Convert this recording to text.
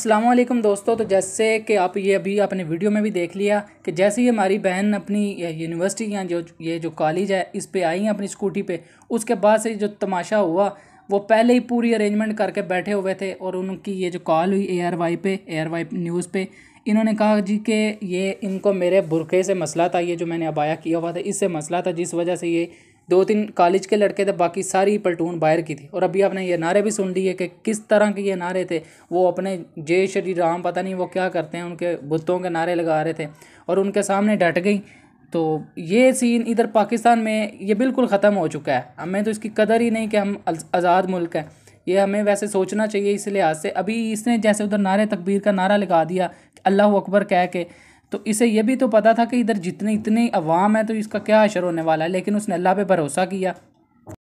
असलम दोस्तों तो जैसे कि आप ये अभी आपने वीडियो में भी देख लिया कि जैसे ही हमारी बहन अपनी यूनिवर्सिटी या जो ये जो कॉलेज है इस पे आई हैं अपनी स्कूटी पे उसके बाद से जो तमाशा हुआ वो पहले ही पूरी अरेंजमेंट करके बैठे हुए थे और उनकी ये जो कॉल हुई ए आर वाई पे ए आर वाई न्यूज़ पे इन्होंने कहा जी कि ये इनको मेरे बुरके से मसला था ये जो मैंने अबाया किया हुआ था इससे मसला था जिस वजह से ये दो तीन कॉलेज के लड़के थे बाकी सारी पलटून बाहर की थी और अभी आपने ये नारे भी सुन लिए कि किस तरह के ये नारे थे वो अपने जय श्री राम पता नहीं वो क्या करते हैं उनके बुतों के नारे लगा रहे थे और उनके सामने डट गई तो ये सीन इधर पाकिस्तान में ये बिल्कुल ख़त्म हो चुका है हमें तो इसकी कदर ही नहीं कि हम आज़ाद मुल्क हैं ये हमें वैसे सोचना चाहिए इस लिहाज से अभी इसने जैसे उधर नारे तकबीर का नारा लगा दिया अल्लाह अकबर कह के तो इसे यह भी तो पता था कि इधर जितने इतने अवाम है तो इसका क्या अशर होने वाला है लेकिन उसने अल्लाह पे भरोसा किया